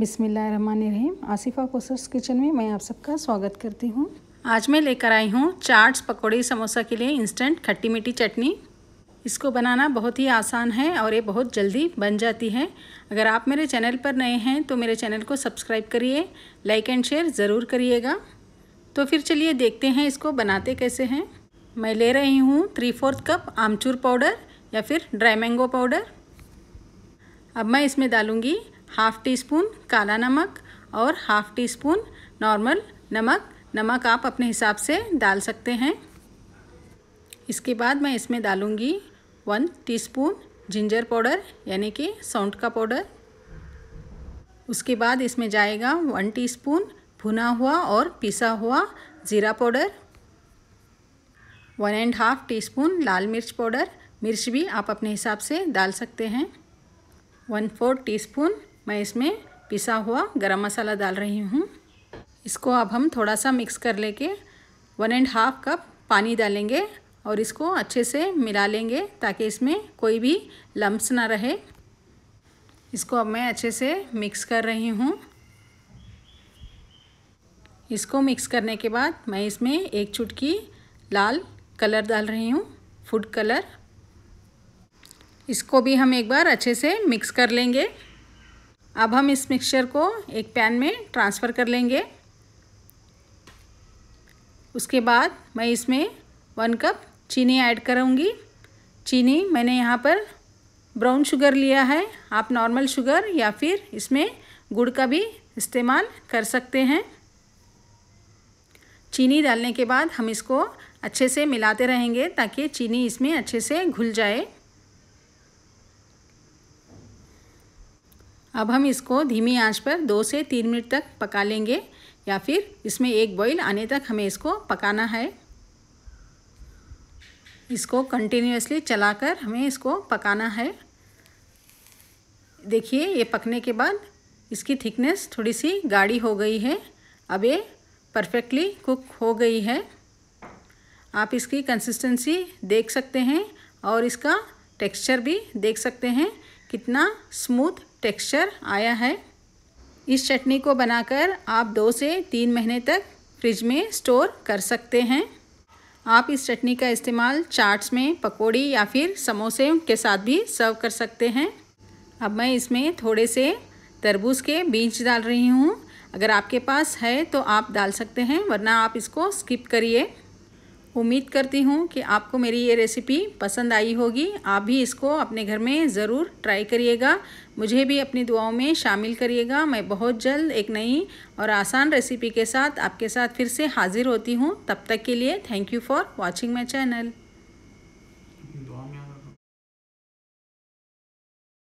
बिसमीम आसिफा कोसर्स किचन में मैं आप सबका स्वागत करती हूँ आज मैं लेकर आई हूँ चाट्स पकौड़े समोसा के लिए इंस्टेंट खट्टी मीठी चटनी इसको बनाना बहुत ही आसान है और ये बहुत जल्दी बन जाती है अगर आप मेरे चैनल पर नए हैं तो मेरे चैनल को सब्सक्राइब करिए लाइक एंड शेयर ज़रूर करिएगा तो फिर चलिए देखते हैं इसको बनाते कैसे हैं मैं ले रही हूँ थ्री फोर्थ कप आमचूर पाउडर या फिर ड्राई मैंगो पाउडर अब मैं इसमें डालूँगी हाफ़ टी स्पून काला नमक और हाफ़ टी स्पून नॉर्मल नमक नमक आप अपने हिसाब से डाल सकते हैं इसके बाद मैं इसमें डालूँगी वन टीस्पून जिंजर पाउडर यानी कि सौंठ का पाउडर उसके बाद इसमें जाएगा वन टीस्पून भुना हुआ और पिसा हुआ ज़ीरा powder one and half teaspoon लाल मिर्च पाउडर मिर्च भी आप अपने हिसाब से डाल सकते हैं वन फोर टीस्पून मैं इसमें पिसा हुआ गरम मसाला डाल रही हूँ इसको अब हम थोड़ा सा मिक्स कर लेके वन एंड हाफ कप पानी डालेंगे और इसको अच्छे से मिला लेंगे ताकि इसमें कोई भी लम्ब्स ना रहे इसको अब मैं अच्छे से मिक्स कर रही हूँ इसको मिक्स करने के बाद मैं इसमें एक चुटकी लाल कलर डाल रही हूँ फूड कलर इसको भी हम एक बार अच्छे से मिक्स कर लेंगे अब हम इस मिक्सचर को एक पैन में ट्रांसफ़र कर लेंगे उसके बाद मैं इसमें वन कप चीनी ऐड करूँगी चीनी मैंने यहाँ पर ब्राउन शुगर लिया है आप नॉर्मल शुगर या फिर इसमें गुड़ का भी इस्तेमाल कर सकते हैं चीनी डालने के बाद हम इसको अच्छे से मिलाते रहेंगे ताकि चीनी इसमें अच्छे से घुल जाए अब हम इसको धीमी आंच पर दो से तीन मिनट तक पका लेंगे या फिर इसमें एक बॉईल आने तक हमें इसको पकाना है इसको कंटिन्यूसली चलाकर हमें इसको पकाना है देखिए ये पकने के बाद इसकी थिकनेस थोड़ी सी गाढ़ी हो गई है अब ये परफेक्टली कुक हो गई है आप इसकी कंसिस्टेंसी देख सकते हैं और इसका टेक्सचर भी देख सकते हैं कितना स्मूथ टेक्सचर आया है इस चटनी को बनाकर आप दो से तीन महीने तक फ्रिज में स्टोर कर सकते हैं आप इस चटनी का इस्तेमाल चाट्स में पकोड़ी या फिर समोसे के साथ भी सर्व कर सकते हैं अब मैं इसमें थोड़े से तरबूज के बीज डाल रही हूँ अगर आपके पास है तो आप डाल सकते हैं वरना आप इसको स्किप करिए उम्मीद करती हूँ कि आपको मेरी ये रेसिपी पसंद आई होगी आप भी इसको अपने घर में ज़रूर ट्राई करिएगा मुझे भी अपनी दुआओं में शामिल करिएगा मैं बहुत जल्द एक नई और आसान रेसिपी के साथ आपके साथ फिर से हाज़िर होती हूँ तब तक के लिए thank you for watching my channel